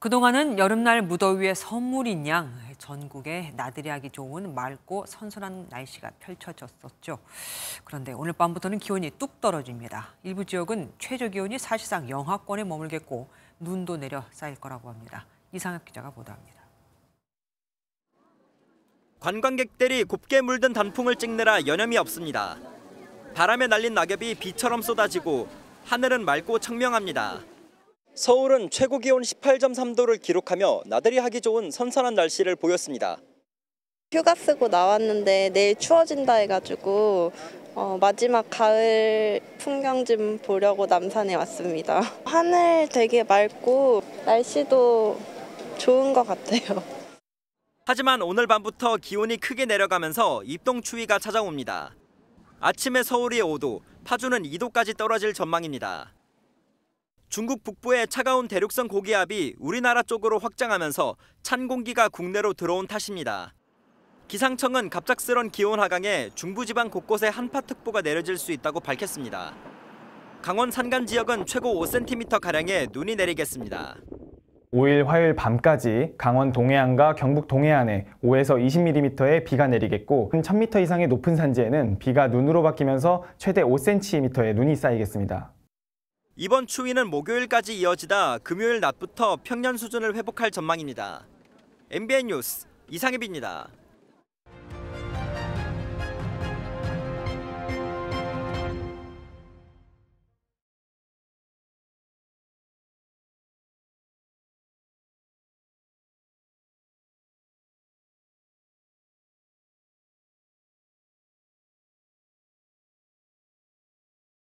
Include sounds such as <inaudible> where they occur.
그동안은 여름날 무더위에 선물인 양 전국에 나들이 하기 좋은 맑고 선선한 날씨가 펼쳐졌었죠. 그런데 오늘 밤부터는 기온이 뚝 떨어집니다. 일부 지역은 최저 기온이 사실상 영하권에 머물겠고 눈도 내려 쌓일 거라고 합니다. 이상혁 기자가 보도합니다. 관광객들이 곱게 물든 단풍을 찍느라 여념이 없습니다. 바람에 날린 낙엽이 비처럼 쏟아지고 하늘은 맑고 청명합니다. 서울은 최고 기온 18.3도를 기록하며 나들이 하기 좋은 선선한 날씨를 보였습니다. 휴가 쓰고 나왔는데 내일 추워진다 해가지고 어, 마지막 가을 풍경 좀 보려고 남산에 왔습니다. <laughs> 하늘 되게 맑고 날씨도 좋은 것 같아요. 하지만 오늘 밤부터 기온이 크게 내려가면서 입동 추위가 찾아옵니다. 아침에 서울이 5도, 파주는 2도까지 떨어질 전망입니다. 중국 북부의 차가운 대륙성 고기압이 우리나라 쪽으로 확장하면서 찬 공기가 국내로 들어온 탓입니다. 기상청은 갑작스런 기온 하강에 중부지방 곳곳에 한파특보가 내려질 수 있다고 밝혔습니다. 강원 산간 지역은 최고 5cm가량의 눈이 내리겠습니다. 5일 화요일 밤까지 강원 동해안과 경북 동해안에 5에서 20mm의 비가 내리겠고 1000m 이상의 높은 산지에는 비가 눈으로 바뀌면서 최대 5cm의 눈이 쌓이겠습니다. 이번 추위는 목요일까지 이어지다 금요일 낮부터 평년 수준을 회복할 전망입니다. MBN 뉴스 이상엽입니다.